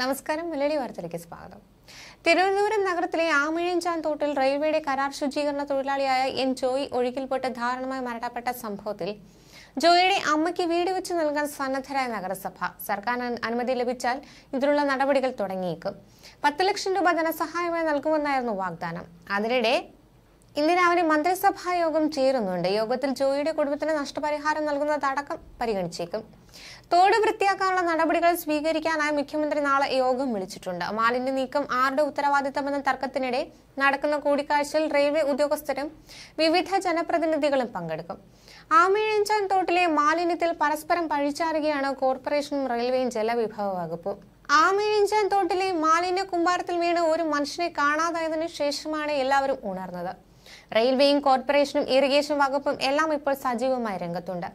നമസ്കാരം മലയാളി വാർത്തയിലേക്ക് സ്വാഗതം തിരുവനന്തപുരം നഗരത്തിലെ ആമഴിയഞ്ചാൻ തോട്ടിൽ റെയിൽവേയുടെ കരാർ ശുചീകരണ തൊഴിലാളിയായ എൻ ജോയി ഒഴുകിൽപ്പെട്ട് ദാരുണമായി മരണപ്പെട്ട സംഭവത്തിൽ ജോയിയുടെ അമ്മയ്ക്ക് വീട് വെച്ച് നൽകാൻ സന്നദ്ധരായ നഗരസഭ സർക്കാർ അനുമതി ലഭിച്ചാൽ ഇതിനുള്ള നടപടികൾ തുടങ്ങിയേക്കും പത്ത് ലക്ഷം രൂപ ധനസഹായമായി നൽകുമെന്നായിരുന്നു വാഗ്ദാനം അതിനിടെ ഇന്ന് രാവിലെ മന്ത്രിസഭാ യോഗം ചേരുന്നുണ്ട് യോഗത്തിൽ ജോയിയുടെ കുടുംബത്തിന് നഷ്ടപരിഹാരം നൽകുന്നതടക്കം പരിഗണിച്ചേക്കും തോട് വൃത്തിയാക്കാനുള്ള നടപടികൾ സ്വീകരിക്കാനായി മുഖ്യമന്ത്രി നാളെ യോഗം വിളിച്ചിട്ടുണ്ട് മാലിന്യ നീക്കം ആരുടെ ഉത്തരവാദിത്തമെന്ന തർക്കത്തിനിടെ നടക്കുന്ന കൂടിക്കാഴ്ചയിൽ റെയിൽവേ ഉദ്യോഗസ്ഥരും വിവിധ ജനപ്രതിനിധികളും പങ്കെടുക്കും ആമേഴഞ്ചാൻ തോട്ടിലെ മാലിന്യത്തിൽ പരസ്പരം പഴിച്ചാറുകയാണ് കോർപ്പറേഷനും റെയിൽവേയും ജലവിഭവ വകുപ്പും ആമേഴഞ്ചാൻ തോട്ടിലെ മാലിന്യ കുമ്പാരത്തിൽ വീണ് ഒരു മനുഷ്യനെ കാണാതായതിനു ശേഷമാണ് എല്ലാവരും ഉണർന്നത് റെയിൽവേയും കോർപ്പറേഷനും ഇറിഗേഷൻ വകുപ്പും എല്ലാം ഇപ്പോൾ സജീവമായി രംഗത്തുണ്ട്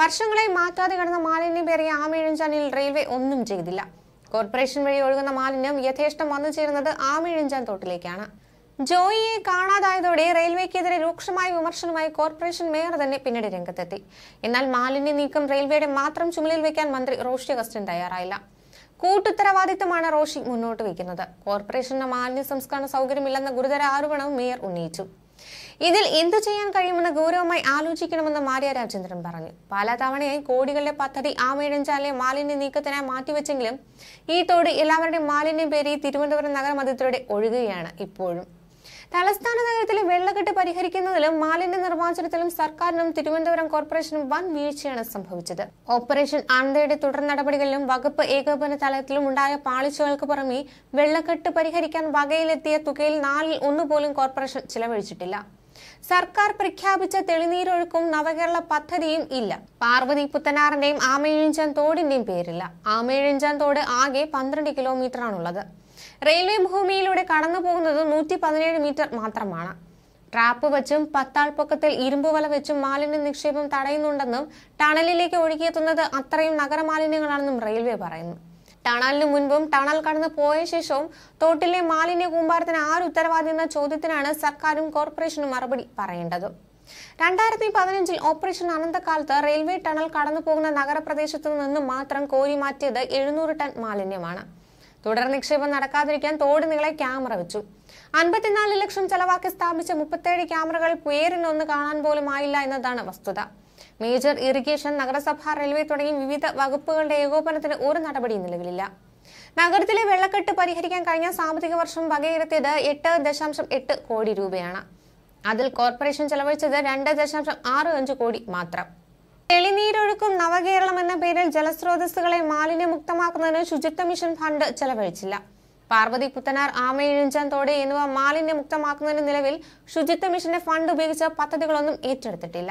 വർഷങ്ങളായി മാറ്റാതെ കിടന്ന മാലിന്യം മാലിന്യമേറിയ ആമേഴഞ്ചാലിൽ റെയിൽവേ ഒന്നും ചെയ്തില്ല കോർപ്പറേഷൻ വഴി ഒഴുകുന്ന മാലിന്യം യഥേഷ്ടം വന്നു ചേരുന്നത് ആമേഴഞ്ചാൽ തോട്ടിലേക്കാണ് ജോയിയെ കാണാതായതോടെ റെയിൽവേക്കെതിരെ രൂക്ഷമായ വിമർശനമായി കോർപ്പറേഷൻ മേയർ തന്നെ പിന്നീട് രംഗത്തെത്തി എന്നാൽ മാലിന്യ നീക്കം റെയിൽവേയുടെ മാത്രം ചുമലിൽ വെക്കാൻ മന്ത്രി റോഷി അഗസ്റ്റിൻ തയ്യാറായില്ല കൂട്ടുത്തരവാദിത്തമാണ് റോഷി മുന്നോട്ട് വയ്ക്കുന്നത് കോർപ്പറേഷന് മാലിന്യ സംസ്കരണ സൗകര്യമില്ലെന്ന ഗുരുതര ആരോപണവും മേയർ ഉന്നയിച്ചു ഇതിൽ എന്തു ചെയ്യാൻ കഴിയുമെന്ന് ഗൗരവമായി ആലോചിക്കണമെന്ന് മാരിയ രാജേന്ദ്രൻ പറഞ്ഞു പല തവണയായി കോടികളുടെ പദ്ധതി ആമേഴഞ്ചാലെ മാലിന്യ നീക്കത്തിനായി മാറ്റിവെച്ചെങ്കിലും ഈ തോട് എല്ലാവരുടെയും മാലിന്യം പേരി തിരുവനന്തപുരം നഗരമധ്യത്തിലൂടെ ഒഴുകുകയാണ് ഇപ്പോഴും തലസ്ഥാന നഗരത്തിലെ വെള്ളക്കെട്ട് പരിഹരിക്കുന്നതിലും മാലിന്യ നിർമ്മാർജ്ജനത്തിലും സർക്കാരിനും തിരുവനന്തപുരം കോർപ്പറേഷനും വൻ വീഴ്ചയാണ് സംഭവിച്ചത് ഓപ്പറേഷൻ ആനന്ദയുടെ തുടർ നടപടികളിലും വകുപ്പ് ഏകോപന തലത്തിലും ഉണ്ടായ പാളിച്ചകൾക്ക് പുറമെ വെള്ളക്കെട്ട് പരിഹരിക്കാൻ വകയിലെത്തിയ തുകയിൽ നാലിൽ ഒന്നുപോലും കോർപ്പറേഷൻ ചിലവഴിച്ചിട്ടില്ല സർക്കാർ പ്രഖ്യാപിച്ച തെളിനീരൊഴുക്കും നവകേരള പദ്ധതിയും ഇല്ല പാർവതി പുത്തനാറിന്റെയും ആമയിഴിഞ്ചൻ തോടിന്റെയും പേരില്ല ആമയിഴിഞ്ചൻ തോട് ആകെ പന്ത്രണ്ട് കിലോമീറ്ററാണുള്ളത് റെയിൽവേ ഭൂമിയിലൂടെ കടന്നു പോകുന്നത് നൂറ്റി പതിനേഴ് മീറ്റർ മാത്രമാണ് ട്രാപ്പ് വെച്ചും പത്താൾ പൊക്കത്തിൽ ഇരുമ്പ് വല വെച്ചും മാലിന്യ നിക്ഷേപം തടയുന്നുണ്ടെന്നും ടണലിലേക്ക് ഒഴുകിയെത്തുന്നത് അത്രയും നഗരമാലിന്യങ്ങളാണെന്നും റെയിൽവേ പറയുന്നു ടണലിന് മുൻപും ടണൽ കടന്നു പോയ ശേഷവും തോട്ടിലെ മാലിന്യ കൂമ്പാരത്തിന് ആര് ഉത്തരവാദി എന്ന ചോദ്യത്തിനാണ് സർക്കാരും കോർപ്പറേഷനും മറുപടി പറയേണ്ടത് രണ്ടായിരത്തി പതിനഞ്ചിൽ ഓപ്പറേഷൻ അനന്തകാലത്ത് റെയിൽവേ ടണൽ കടന്നു പോകുന്ന നഗരപ്രദേശത്തു നിന്നും മാത്രം കോരി മാറ്റിയത് എഴുന്നൂറ് ടൺ മാലിന്യമാണ് തുടർ നിക്ഷേപം നടക്കാതിരിക്കാൻ തോട് നിങ്ങളെ ക്യാമറ വെച്ചു അൻപത്തിനാല് ലക്ഷം ചെലവാക്കി സ്ഥാപിച്ച മുപ്പത്തേഴ് ക്യാമറകൾ പേരിനൊന്ന് കാണാൻ പോലും ആയില്ല എന്നതാണ് വസ്തുത മേജർ ഇറിഗേഷൻ നഗരസഭ റെയിൽവേ തുടങ്ങി വിവിധ വകുപ്പുകളുടെ ഏകോപനത്തിന് ഒരു നടപടിയും നിലവിലില്ല നഗരത്തിലെ വെള്ളക്കെട്ട് പരിഹരിക്കാൻ കഴിഞ്ഞ സാമ്പത്തിക വർഷം വകയിരുത്തിയത് എട്ട് ദശാംശം എട്ട് കോടി രൂപയാണ് അതിൽ കോർപ്പറേഷൻ ചെലവഴിച്ചത് രണ്ട് ദശാംശം ആറ് അഞ്ച് കോടി മാത്രം തെളിനീരൊഴുക്കും നവകേരളം എന്ന പേരിൽ ജലസ്രോതസ്സുകളെ മാലിന്യമുക്തമാക്കുന്നതിന് ശുചിത്വ മിഷൻ ഫണ്ട് ചെലവഴിച്ചില്ല പാർവതി പുത്തനാർ ആമയിഴഞ്ചാന്തോടെ എന്നിവ മാലിന്യമുക്തമാക്കുന്നതിന് നിലവിൽ ശുചിത്വ മിഷന്റെ ഫണ്ട് ഉപയോഗിച്ച പദ്ധതികളൊന്നും ഏറ്റെടുത്തിട്ടില്ല